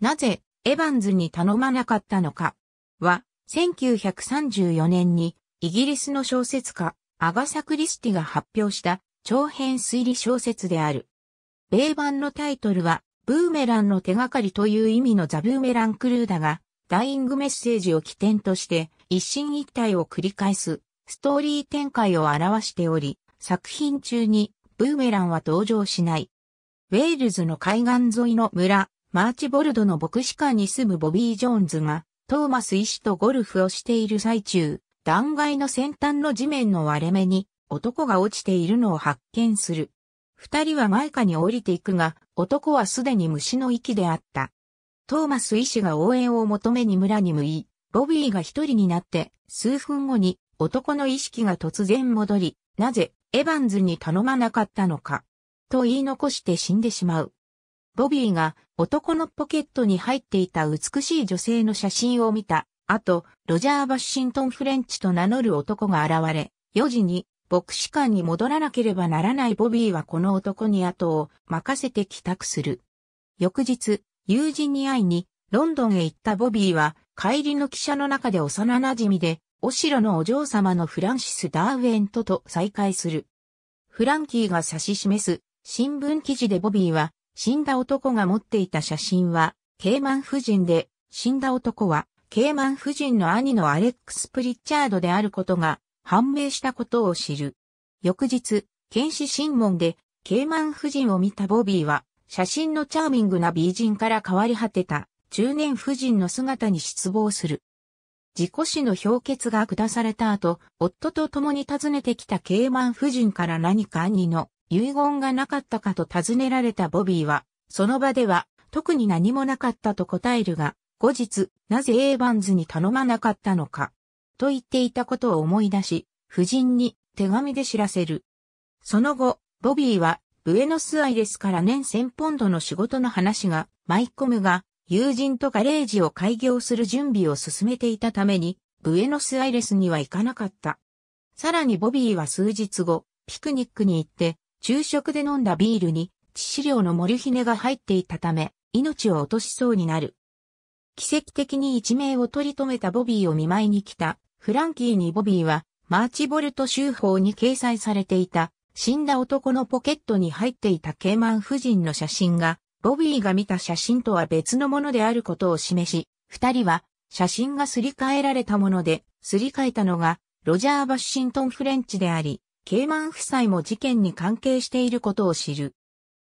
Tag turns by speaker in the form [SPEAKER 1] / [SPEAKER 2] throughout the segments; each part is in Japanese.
[SPEAKER 1] なぜエヴァンズに頼まなかったのかは、1934年にイギリスの小説家、アガサ・クリスティが発表した長編推理小説である。米版のタイトルは、ブーメランの手がかりという意味のザ・ブーメラン・クルーだが、ダイイングメッセージを起点として一進一退を繰り返すストーリー展開を表しており、作品中にブーメランは登場しない。ウェールズの海岸沿いの村、マーチボルドの牧師館に住むボビー・ジョーンズが、トーマス医師とゴルフをしている最中、断崖の先端の地面の割れ目に、男が落ちているのを発見する。二人は前下に降りていくが、男はすでに虫の息であった。トーマス医師が応援を求めに村に向い、ボビーが一人になって、数分後に男の意識が突然戻り、なぜエヴァンズに頼まなかったのか、と言い残して死んでしまう。ボビーが男のポケットに入っていた美しい女性の写真を見た。後、ロジャー・バッシントン・フレンチと名乗る男が現れ、4時に牧師館に戻らなければならないボビーはこの男に後を任せて帰宅する。翌日、友人に会いにロンドンへ行ったボビーは帰りの汽車の中で幼馴染で、お城のお嬢様のフランシス・ダーウェントと再会する。フランキーが指し示す新聞記事でボビーは死んだ男が持っていた写真は、ケイマン夫人で、死んだ男は、ケイマン夫人の兄のアレックス・プリッチャードであることが判明したことを知る。翌日、検視審問で、ケイマン夫人を見たボビーは、写真のチャーミングな美人から変わり果てた中年夫人の姿に失望する。自己死の評決が下された後、夫と共に訪ねてきたケイマン夫人から何か兄の遺言がなかったかと尋ねられたボビーは、その場では、特に何もなかったと答えるが、後日、なぜエーバンズに頼まなかったのか、と言っていたことを思い出し、夫人に手紙で知らせる。その後、ボビーは、ブエノスアイレスから年1000ポンドの仕事の話が舞い込むが、友人とガレージを開業する準備を進めていたために、ブエノスアイレスには行かなかった。さらにボビーは数日後、ピクニックに行って、昼食で飲んだビールに致死量のモルヒネが入っていたため、命を落としそうになる。奇跡的に一命を取り留めたボビーを見舞いに来た、フランキーにボビーは、マーチボルト州法に掲載されていた、死んだ男のポケットに入っていたケーマン夫人の写真が、ボビーが見た写真とは別のものであることを示し、二人は、写真がすり替えられたもので、すり替えたのが、ロジャー・バッシントン・フレンチであり、ケイマン夫妻も事件に関係していることを知る。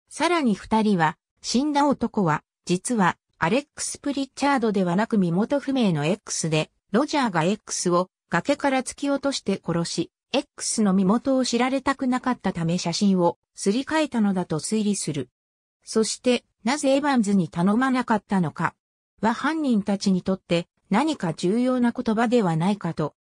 [SPEAKER 1] さらに二人は、死んだ男は、実は、アレックス・プリッチャードではなく身元不明の X で、ロジャーが X を崖から突き落として殺し、X の身元を知られたくなかったため写真をすり替えたのだと推理する。そして、なぜエヴァンズに頼まなかったのか、は犯人たちにとって何か重要な言葉ではないかと。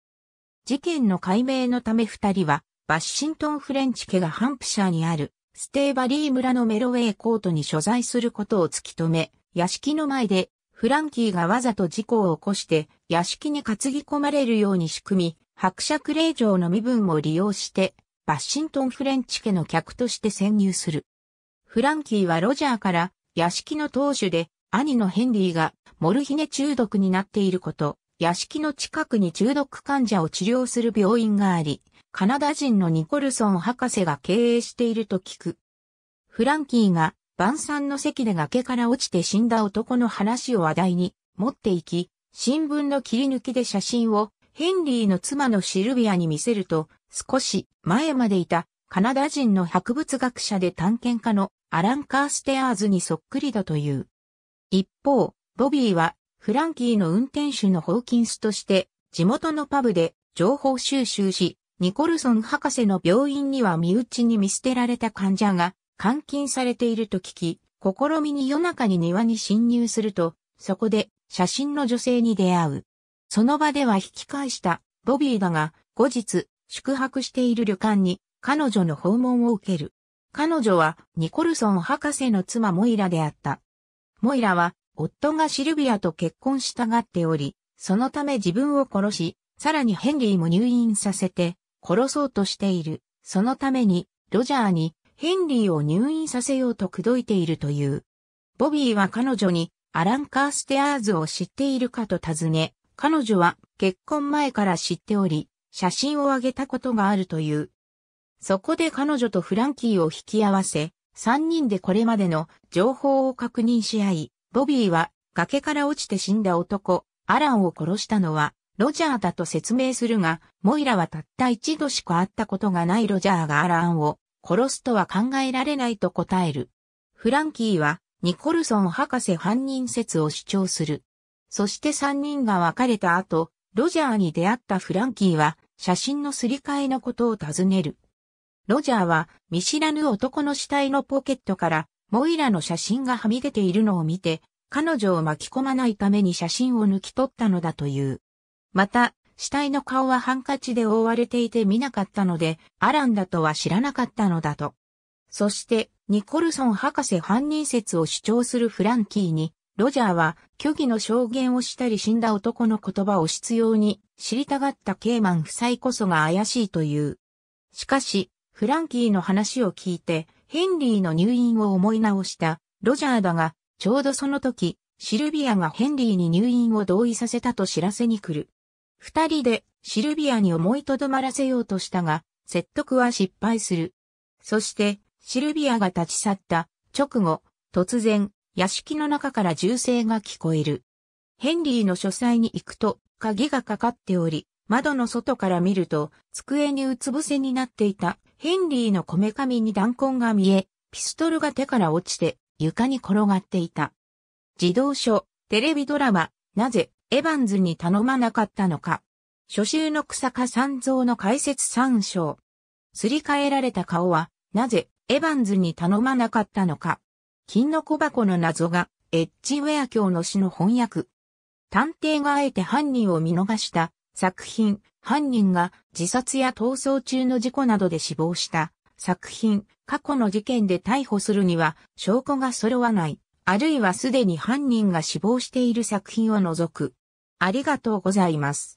[SPEAKER 1] 事件の解明のため二人はバッシントンフレンチ家がハンプシャーにある、ステーバリー村のメロウェイコートに所在することを突き止め、屋敷の前で、フランキーがわざと事故を起こして、屋敷に担ぎ込まれるように仕組み、伯爵令嬢の身分を利用して、バッシントンフレンチ家の客として潜入する。フランキーはロジャーから、屋敷の当主で、兄のヘンリーが、モルヒネ中毒になっていること、屋敷の近くに中毒患者を治療する病院があり、カナダ人のニコルソン博士が経営していると聞く。フランキーが晩餐の席で崖から落ちて死んだ男の話を話題に持っていき、新聞の切り抜きで写真をヘンリーの妻のシルビアに見せると、少し前までいたカナダ人の博物学者で探検家のアラン・カーステアーズにそっくりだという。一方、ボビーはフランキーの運転手のホーキンスとして地元のパブで情報収集し、ニコルソン博士の病院には身内に見捨てられた患者が監禁されていると聞き、試みに夜中に庭に侵入すると、そこで写真の女性に出会う。その場では引き返したボビーだが、後日、宿泊している旅館に彼女の訪問を受ける。彼女はニコルソン博士の妻モイラであった。モイラは夫がシルビアと結婚したがっており、そのため自分を殺し、さらにヘンリーも入院させて、殺そうとしている。そのために、ロジャーにヘンリーを入院させようと口説いているという。ボビーは彼女にアラン・カーステアーズを知っているかと尋ね、彼女は結婚前から知っており、写真をあげたことがあるという。そこで彼女とフランキーを引き合わせ、三人でこれまでの情報を確認し合い、ボビーは崖から落ちて死んだ男、アランを殺したのはロジャーだと説明するが、モイラはたった一度しか会ったことがないロジャーがアランを殺すとは考えられないと答える。フランキーはニコルソン博士犯人説を主張する。そして三人が別れた後、ロジャーに出会ったフランキーは写真のすり替えのことを尋ねる。ロジャーは見知らぬ男の死体のポケットからモイラの写真がはみ出ているのを見て、彼女を巻き込まないために写真を抜き取ったのだという。また、死体の顔はハンカチで覆われていて見なかったので、アランだとは知らなかったのだと。そして、ニコルソン博士犯人説を主張するフランキーに、ロジャーは虚偽の証言をしたり死んだ男の言葉を執拗に知りたがったケイマン夫妻こそが怪しいという。しかし、フランキーの話を聞いて、ヘンリーの入院を思い直したロジャーだが、ちょうどその時、シルビアがヘンリーに入院を同意させたと知らせに来る。二人でシルビアに思いとどまらせようとしたが、説得は失敗する。そして、シルビアが立ち去った直後、突然、屋敷の中から銃声が聞こえる。ヘンリーの書斎に行くと、鍵がかかっており、窓の外から見ると、机にうつ伏せになっていたヘンリーのこめかみに弾痕が見え、ピストルが手から落ちて床に転がっていた。児童書、テレビドラマ、なぜエヴァンズに頼まなかったのか。初秋の草加三蔵の解説参照。すり替えられた顔は、なぜ、エヴァンズに頼まなかったのか。金の小箱の謎が、エッジウェア教の詩の翻訳。探偵があえて犯人を見逃した作品、犯人が自殺や逃走中の事故などで死亡した作品、過去の事件で逮捕するには証拠が揃わない。あるいはすでに犯人が死亡している作品を除く。ありがとうございます。